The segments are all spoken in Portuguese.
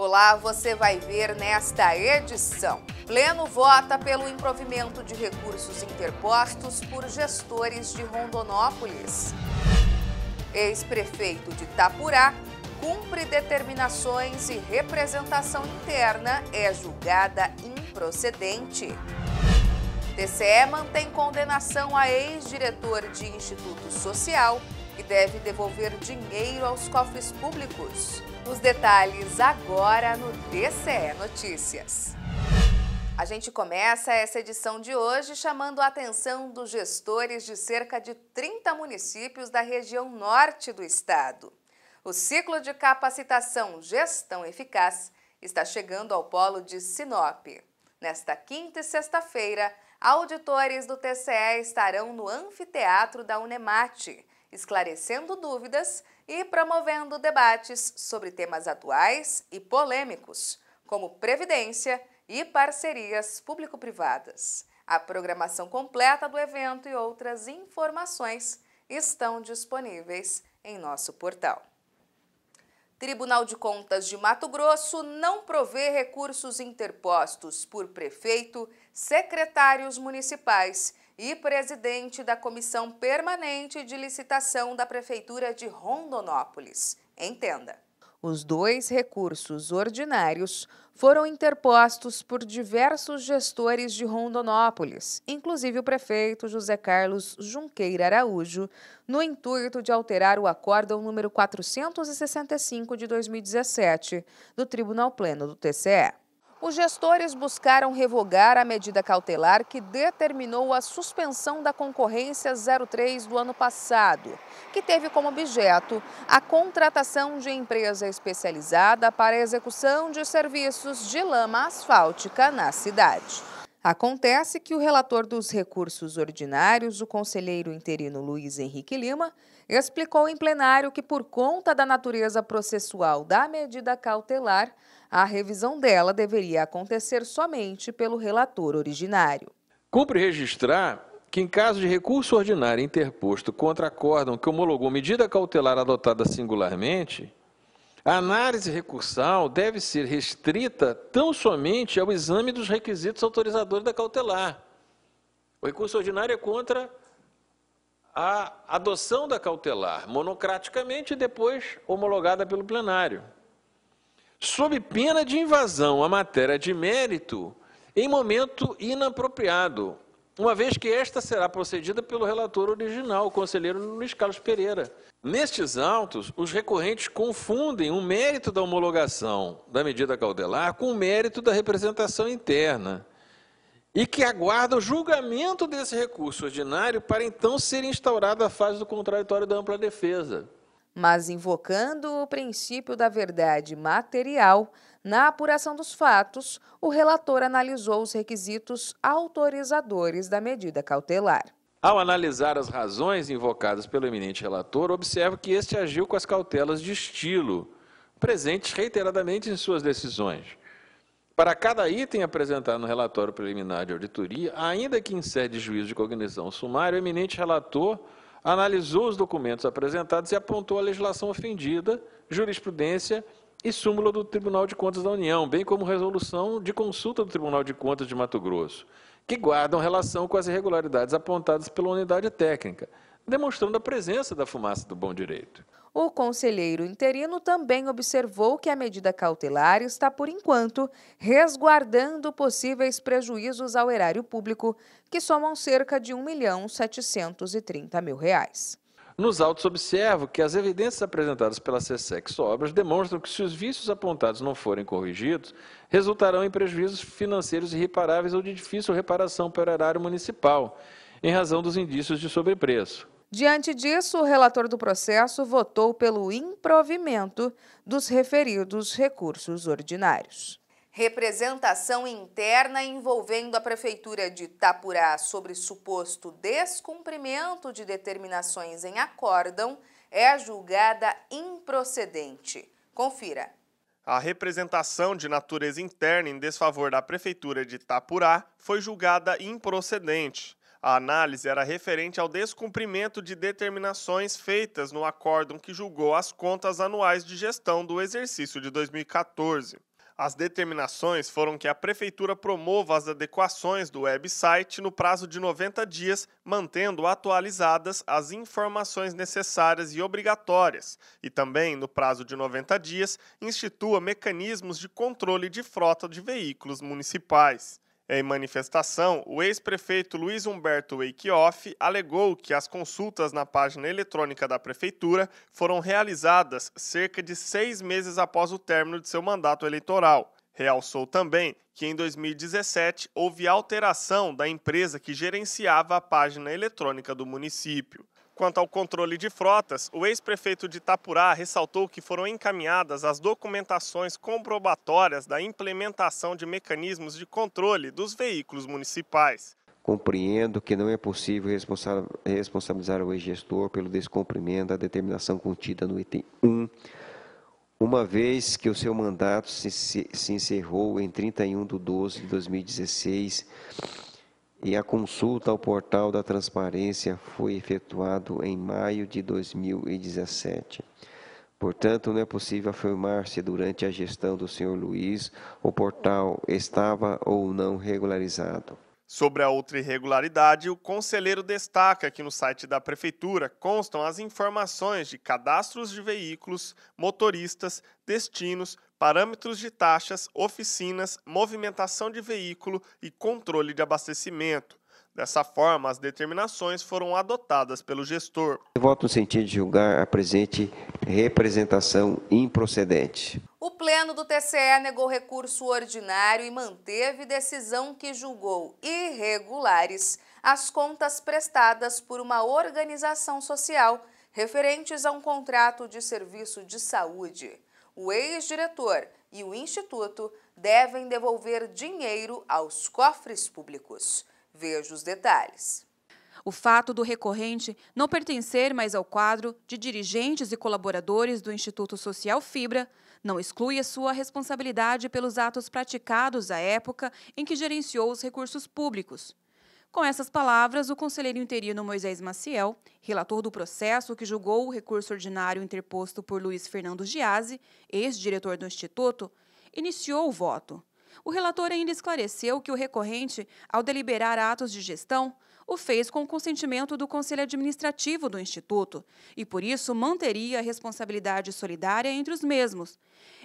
Olá, você vai ver nesta edição. Pleno vota pelo improvimento de recursos interpostos por gestores de Rondonópolis. Ex-prefeito de Tapurá cumpre determinações e representação interna é julgada improcedente. TCE mantém condenação a ex-diretor de Instituto Social e deve devolver dinheiro aos cofres públicos. Os detalhes agora no DCE Notícias. A gente começa essa edição de hoje chamando a atenção dos gestores de cerca de 30 municípios da região norte do estado. O ciclo de capacitação Gestão Eficaz está chegando ao polo de Sinop. Nesta quinta e sexta-feira, auditores do TCE estarão no anfiteatro da Unemate esclarecendo dúvidas e promovendo debates sobre temas atuais e polêmicos, como previdência e parcerias público-privadas. A programação completa do evento e outras informações estão disponíveis em nosso portal. Tribunal de Contas de Mato Grosso não provê recursos interpostos por prefeito, secretários municipais e presidente da Comissão Permanente de Licitação da Prefeitura de Rondonópolis. Entenda. Os dois recursos ordinários foram interpostos por diversos gestores de Rondonópolis, inclusive o prefeito José Carlos Junqueira Araújo, no intuito de alterar o acórdão número 465 de 2017 do Tribunal Pleno do TCE. Os gestores buscaram revogar a medida cautelar que determinou a suspensão da concorrência 03 do ano passado, que teve como objeto a contratação de empresa especializada para a execução de serviços de lama asfáltica na cidade. Acontece que o relator dos recursos ordinários, o conselheiro interino Luiz Henrique Lima, explicou em plenário que, por conta da natureza processual da medida cautelar, a revisão dela deveria acontecer somente pelo relator originário. Cumpre registrar que, em caso de recurso ordinário interposto contra acórdão que homologou medida cautelar adotada singularmente, a análise recursal deve ser restrita tão somente ao exame dos requisitos autorizadores da cautelar. O recurso ordinário é contra a adoção da cautelar, monocraticamente e depois homologada pelo plenário sob pena de invasão à matéria de mérito em momento inapropriado, uma vez que esta será procedida pelo relator original, o conselheiro Luiz Carlos Pereira. Nestes autos, os recorrentes confundem o mérito da homologação da medida cautelar com o mérito da representação interna e que aguarda o julgamento desse recurso ordinário para então ser instaurada a fase do contraditório da ampla defesa mas invocando o princípio da verdade material, na apuração dos fatos, o relator analisou os requisitos autorizadores da medida cautelar. Ao analisar as razões invocadas pelo eminente relator, observa que este agiu com as cautelas de estilo, presentes reiteradamente em suas decisões. Para cada item apresentado no relatório preliminar de auditoria, ainda que em sede de juízo de cognição sumário, o eminente relator analisou os documentos apresentados e apontou a legislação ofendida, jurisprudência e súmula do Tribunal de Contas da União, bem como resolução de consulta do Tribunal de Contas de Mato Grosso, que guardam relação com as irregularidades apontadas pela unidade técnica, demonstrando a presença da fumaça do bom direito. O conselheiro interino também observou que a medida cautelar está, por enquanto, resguardando possíveis prejuízos ao erário público, que somam cerca de R$ 1 milhão mil. Reais. Nos autos observo que as evidências apresentadas pela CSEC obras demonstram que se os vícios apontados não forem corrigidos, resultarão em prejuízos financeiros irreparáveis ou de difícil reparação para o erário municipal, em razão dos indícios de sobrepreço. Diante disso, o relator do processo votou pelo improvimento dos referidos recursos ordinários. Representação interna envolvendo a Prefeitura de Itapurá sobre suposto descumprimento de determinações em acórdão é julgada improcedente. Confira. A representação de natureza interna em desfavor da Prefeitura de Itapurá foi julgada improcedente. A análise era referente ao descumprimento de determinações feitas no acórdão que julgou as contas anuais de gestão do exercício de 2014. As determinações foram que a Prefeitura promova as adequações do website no prazo de 90 dias, mantendo atualizadas as informações necessárias e obrigatórias, e também, no prazo de 90 dias, institua mecanismos de controle de frota de veículos municipais. Em manifestação, o ex-prefeito Luiz Humberto Weikhoff alegou que as consultas na página eletrônica da prefeitura foram realizadas cerca de seis meses após o término de seu mandato eleitoral. Realçou também que em 2017 houve alteração da empresa que gerenciava a página eletrônica do município. Quanto ao controle de frotas, o ex-prefeito de Itapurá ressaltou que foram encaminhadas as documentações comprobatórias da implementação de mecanismos de controle dos veículos municipais. Compreendo que não é possível responsabilizar o ex-gestor pelo descumprimento da determinação contida no item 1, uma vez que o seu mandato se encerrou em 31 de 12 de 2016 e a consulta ao portal da transparência foi efetuado em maio de 2017. Portanto, não é possível afirmar se durante a gestão do senhor Luiz o portal estava ou não regularizado. Sobre a outra irregularidade, o conselheiro destaca que no site da Prefeitura constam as informações de cadastros de veículos, motoristas, destinos, parâmetros de taxas, oficinas, movimentação de veículo e controle de abastecimento. Dessa forma, as determinações foram adotadas pelo gestor. Voto no sentido de julgar a presente representação improcedente. O Pleno do TCE negou recurso ordinário e manteve decisão que julgou irregulares as contas prestadas por uma organização social referentes a um contrato de serviço de saúde o ex-diretor e o Instituto devem devolver dinheiro aos cofres públicos. Veja os detalhes. O fato do recorrente não pertencer mais ao quadro de dirigentes e colaboradores do Instituto Social Fibra não exclui a sua responsabilidade pelos atos praticados à época em que gerenciou os recursos públicos. Com essas palavras, o conselheiro interino Moisés Maciel, relator do processo que julgou o recurso ordinário interposto por Luiz Fernando Giazzi, ex-diretor do Instituto, iniciou o voto. O relator ainda esclareceu que o recorrente, ao deliberar atos de gestão, o fez com o consentimento do Conselho Administrativo do Instituto e, por isso, manteria a responsabilidade solidária entre os mesmos.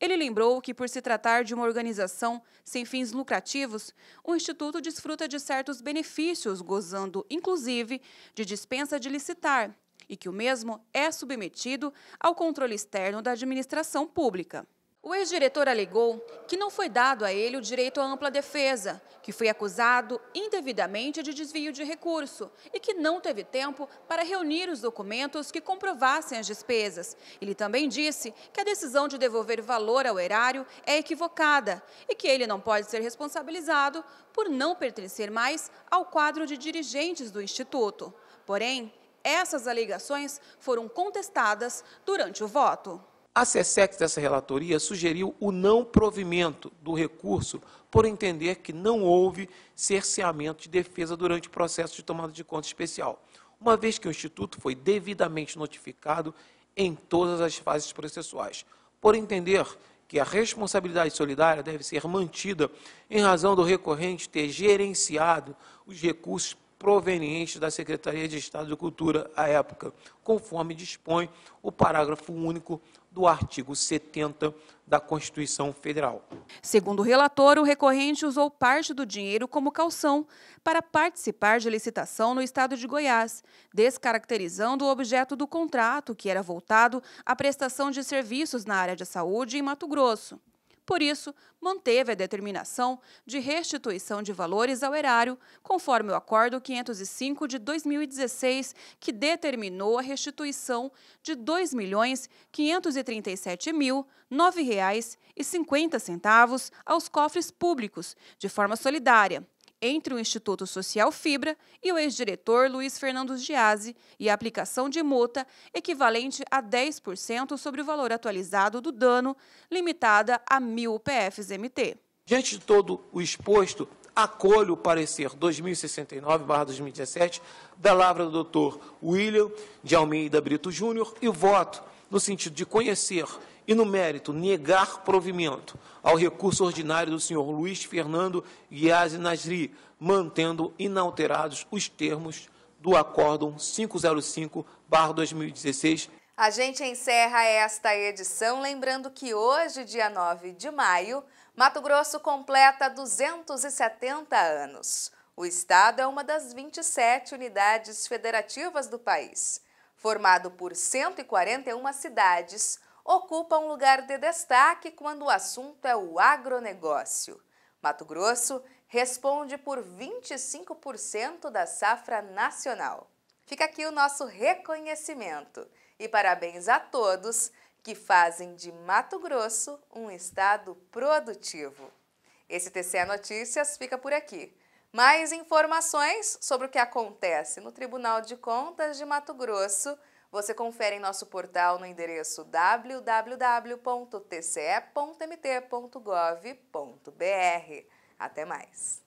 Ele lembrou que, por se tratar de uma organização sem fins lucrativos, o Instituto desfruta de certos benefícios, gozando, inclusive, de dispensa de licitar e que o mesmo é submetido ao controle externo da administração pública. O ex-diretor alegou que não foi dado a ele o direito à ampla defesa, que foi acusado indevidamente de desvio de recurso e que não teve tempo para reunir os documentos que comprovassem as despesas. Ele também disse que a decisão de devolver valor ao erário é equivocada e que ele não pode ser responsabilizado por não pertencer mais ao quadro de dirigentes do Instituto. Porém, essas alegações foram contestadas durante o voto. A SESEX dessa relatoria sugeriu o não provimento do recurso por entender que não houve cerceamento de defesa durante o processo de tomada de conta especial, uma vez que o Instituto foi devidamente notificado em todas as fases processuais, por entender que a responsabilidade solidária deve ser mantida em razão do recorrente ter gerenciado os recursos provenientes da Secretaria de Estado de Cultura à época, conforme dispõe o parágrafo único do artigo 70 da Constituição Federal. Segundo o relator, o recorrente usou parte do dinheiro como calção para participar de licitação no estado de Goiás, descaracterizando o objeto do contrato, que era voltado à prestação de serviços na área de saúde em Mato Grosso. Por isso, manteve a determinação de restituição de valores ao erário, conforme o Acordo 505 de 2016, que determinou a restituição de R$ 2.537.009,50 aos cofres públicos, de forma solidária entre o Instituto Social Fibra e o ex-diretor Luiz Fernando Giazzi e a aplicação de multa equivalente a 10% sobre o valor atualizado do dano, limitada a mil UPFs-MT. Diante de todo o exposto, acolho o parecer 2069-2017 da lavra do doutor William de Almeida Brito Júnior e voto no sentido de conhecer e no mérito negar provimento ao recurso ordinário do senhor Luiz Fernando Guiazzi Nasri, mantendo inalterados os termos do Acórdão 505-2016. A gente encerra esta edição lembrando que hoje, dia 9 de maio, Mato Grosso completa 270 anos. O Estado é uma das 27 unidades federativas do país, formado por 141 cidades, ocupa um lugar de destaque quando o assunto é o agronegócio. Mato Grosso responde por 25% da safra nacional. Fica aqui o nosso reconhecimento e parabéns a todos que fazem de Mato Grosso um estado produtivo. Esse TCE Notícias fica por aqui. Mais informações sobre o que acontece no Tribunal de Contas de Mato Grosso você confere em nosso portal no endereço www.tce.mt.gov.br. Até mais!